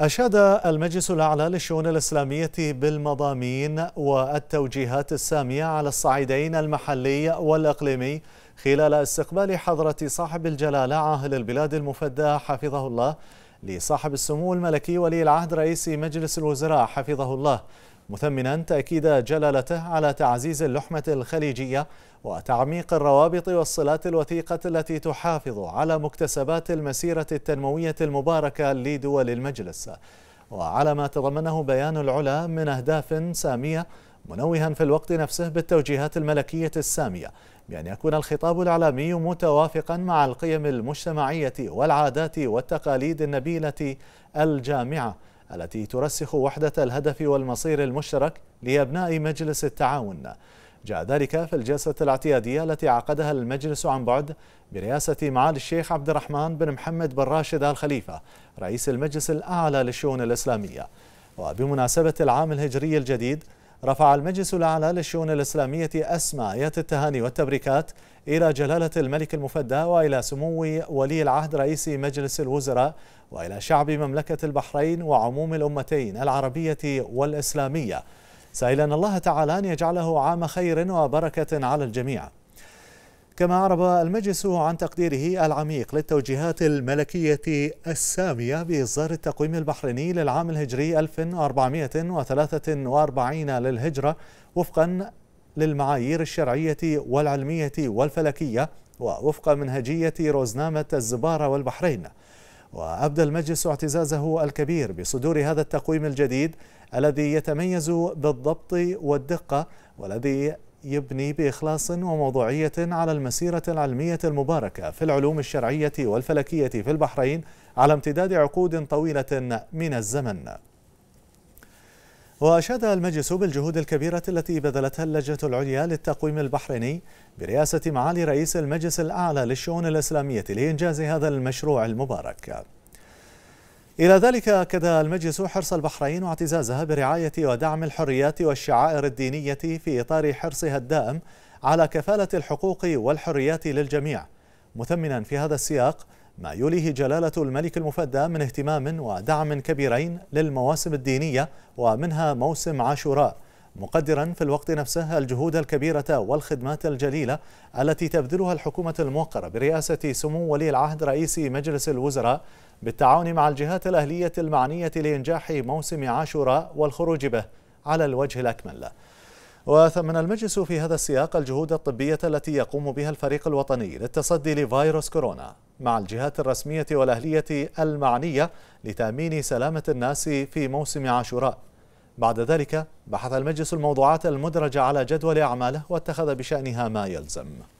أشاد المجلس الأعلى للشؤون الإسلامية بالمضامين والتوجيهات السامية على الصعيدين المحلي والإقليمي خلال استقبال حضرة صاحب الجلالة عاهل البلاد المفدى حفظه الله لصاحب السمو الملكي ولي العهد رئيس مجلس الوزراء حفظه الله مثمنا تأكيد جلالته على تعزيز اللحمة الخليجية وتعميق الروابط والصلات الوثيقة التي تحافظ على مكتسبات المسيرة التنموية المباركة لدول المجلس وعلى ما تضمنه بيان العلا من أهداف سامية منوها في الوقت نفسه بالتوجيهات الملكية السامية بأن يكون الخطاب العالمي متوافقا مع القيم المجتمعية والعادات والتقاليد النبيلة الجامعة التي ترسخ وحدة الهدف والمصير المشترك لأبناء مجلس التعاون جاء ذلك في الجلسة الاعتيادية التي عقدها المجلس عن بعد برئاسة معالي الشيخ عبد الرحمن بن محمد بن راشد آل خليفة رئيس المجلس الأعلى للشؤون الإسلامية وبمناسبة العام الهجري الجديد رفع المجلس الأعلى للشؤون الإسلامية أسمى آيات التهاني والتبريكات إلى جلالة الملك المفدى وإلى سمو ولي العهد رئيس مجلس الوزراء وإلى شعب مملكة البحرين وعموم الأمتين العربية والإسلامية سائلا الله تعالى أن يجعله عام خير وبركة على الجميع كما أعرب المجلس عن تقديره العميق للتوجيهات الملكية السامية بإصدار التقويم البحريني للعام الهجري 1443 للهجرة وفقا للمعايير الشرعية والعلمية والفلكية ووفق منهجية روزنامة الزبارة والبحرين وأبدى المجلس اعتزازه الكبير بصدور هذا التقويم الجديد الذي يتميز بالضبط والدقة والذي يبني بإخلاص وموضوعية على المسيرة العلمية المباركة في العلوم الشرعية والفلكية في البحرين على امتداد عقود طويلة من الزمن وأشاد المجلس بالجهود الكبيرة التي بذلتها اللجنة العليا للتقويم البحريني برئاسة معالي رئيس المجلس الأعلى للشؤون الإسلامية لإنجاز هذا المشروع المبارك إلى ذلك أكد المجلس حرص البحرين واعتزازها برعاية ودعم الحريات والشعائر الدينية في إطار حرصها الدائم على كفالة الحقوق والحريات للجميع مثمنا في هذا السياق ما يليه جلالة الملك المفدى من اهتمام ودعم كبيرين للمواسم الدينية ومنها موسم عاشوراء مقدرا في الوقت نفسه الجهود الكبيرة والخدمات الجليلة التي تبذلها الحكومة الموقرة برئاسة سمو ولي العهد رئيس مجلس الوزراء بالتعاون مع الجهات الأهلية المعنية لإنجاح موسم عاشوراء والخروج به على الوجه الأكمل وثمن المجلس في هذا السياق الجهود الطبية التي يقوم بها الفريق الوطني للتصدي لفيروس كورونا مع الجهات الرسمية والأهلية المعنية لتأمين سلامة الناس في موسم عاشوراء بعد ذلك بحث المجلس الموضوعات المدرجة على جدول أعماله واتخذ بشأنها ما يلزم